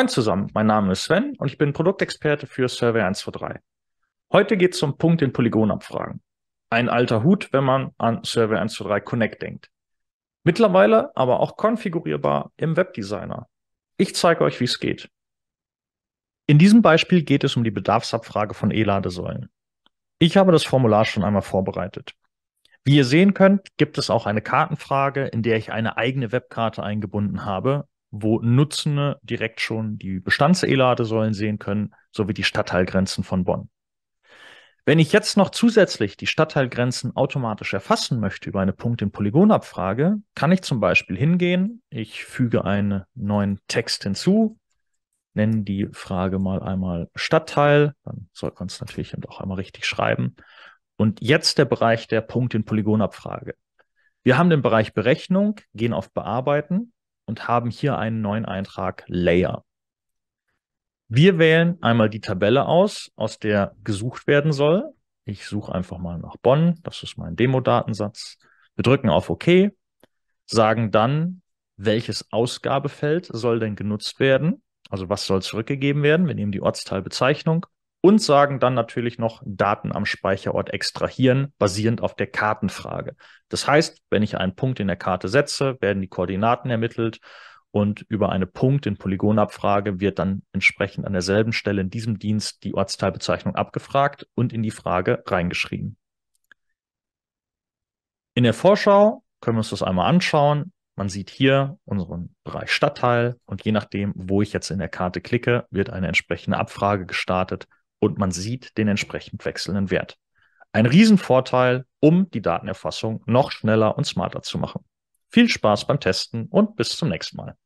Moin zusammen, mein Name ist Sven und ich bin Produktexperte für Survey 123. Heute geht es zum Punkt den Polygonabfragen. Ein alter Hut, wenn man an Survey 123 Connect denkt. Mittlerweile aber auch konfigurierbar im Webdesigner. Ich zeige euch, wie es geht. In diesem Beispiel geht es um die Bedarfsabfrage von E-Ladesäulen. Ich habe das Formular schon einmal vorbereitet. Wie ihr sehen könnt, gibt es auch eine Kartenfrage, in der ich eine eigene Webkarte eingebunden habe wo Nutzende direkt schon die bestands e sehen können, sowie die Stadtteilgrenzen von Bonn. Wenn ich jetzt noch zusätzlich die Stadtteilgrenzen automatisch erfassen möchte über eine Punkt- in Polygonabfrage, kann ich zum Beispiel hingehen, ich füge einen neuen Text hinzu, nenne die Frage mal einmal Stadtteil, dann soll man es natürlich auch einmal richtig schreiben. Und jetzt der Bereich der Punkt- in Polygonabfrage. Wir haben den Bereich Berechnung, gehen auf Bearbeiten und haben hier einen neuen Eintrag Layer. Wir wählen einmal die Tabelle aus, aus der gesucht werden soll. Ich suche einfach mal nach Bonn. Das ist mein Demo-Datensatz. Wir drücken auf OK, sagen dann, welches Ausgabefeld soll denn genutzt werden? Also was soll zurückgegeben werden? Wir nehmen die Ortsteilbezeichnung und sagen dann natürlich noch Daten am Speicherort extrahieren, basierend auf der Kartenfrage. Das heißt, wenn ich einen Punkt in der Karte setze, werden die Koordinaten ermittelt und über eine Punkt in Polygonabfrage wird dann entsprechend an derselben Stelle in diesem Dienst die Ortsteilbezeichnung abgefragt und in die Frage reingeschrieben. In der Vorschau können wir uns das einmal anschauen. Man sieht hier unseren Bereich Stadtteil und je nachdem, wo ich jetzt in der Karte klicke, wird eine entsprechende Abfrage gestartet und man sieht den entsprechend wechselnden Wert. Ein Riesenvorteil, um die Datenerfassung noch schneller und smarter zu machen. Viel Spaß beim Testen und bis zum nächsten Mal.